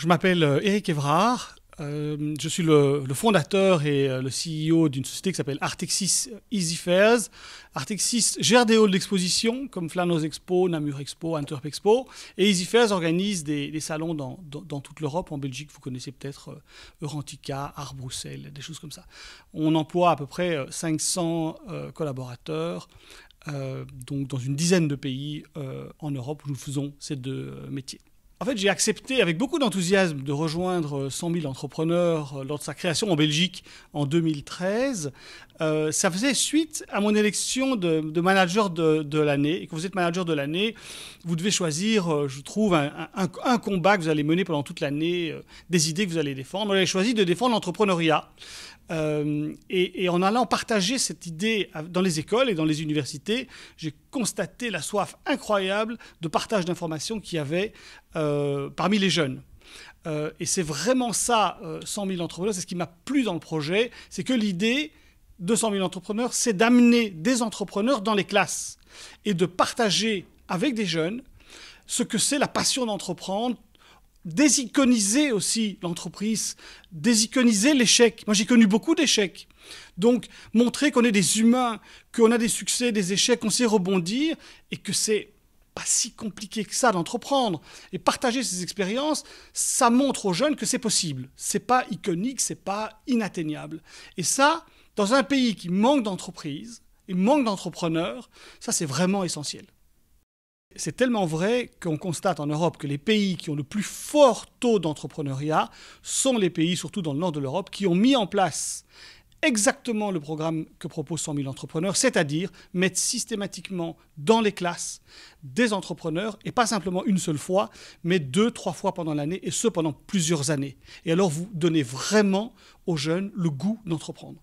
Je m'appelle Eric euh, Evrard. Euh, je suis le, fondateur et euh, le CEO d'une société qui s'appelle Artexis Easyfairs. Artexis gère des halls d'exposition comme Flanos Expo, Namur Expo, Antwerp Expo. Et Easyfairs organise des, salons dans, dans, toute l'Europe. En Belgique, vous connaissez peut-être Eurantica, Art Bruxelles, des choses comme ça. On emploie à peu près 500 collaborateurs donc dans une dizaine de pays en Europe où nous faisons ces deux métiers. En fait, j'ai accepté avec beaucoup d'enthousiasme de rejoindre 100 euh, 000 entrepreneurs euh, lors de sa création en Belgique en 2013. Euh, ça faisait suite à mon élection de, manager de, l'année. Et quand vous êtes manager de l'année, vous devez choisir, je trouve, un, combat que vous allez mener pendant toute l'année, des idées que vous allez défendre. j'ai choisi de défendre l'entrepreneuriat. Euh, et, en allant partager cette idée dans les écoles et dans les universités, j'ai constaté la soif incroyable de partage d'informations qu'il y avait euh, parmi les jeunes. Euh, et c'est vraiment ça, 100 000 entrepreneurs, c'est ce qui m'a plu dans le projet, c'est que l'idée, de 100 000 entrepreneurs, c'est d'amener des entrepreneurs dans les classes et de partager avec des jeunes ce que c'est la passion d'entreprendre, désiconiser aussi l'entreprise, désiconiser l'échec. Moi, j'ai connu beaucoup d'échecs. Donc, montrer qu'on est des humains, qu'on a des succès, des échecs, qu'on sait rebondir et que c'est pas si compliqué que ça d'entreprendre. Et partager ces expériences, ça montre aux jeunes que c'est possible. C'est pas iconique, c'est pas inatteignable. Et ça, dans un pays qui manque d'entreprises et manque d'entrepreneurs, ça c'est vraiment essentiel. C'est tellement vrai qu'on constate en Europe que les pays qui ont le plus fort taux d'entrepreneuriat sont les pays, surtout dans le nord de l'Europe, qui ont mis en place exactement le programme que proposent 100 000 entrepreneurs, c'est-à-dire mettre systématiquement dans les classes des entrepreneurs, et pas simplement une seule fois, mais deux, trois fois pendant l'année, et ce pendant plusieurs années. Et alors vous donnez vraiment aux jeunes le goût d'entreprendre.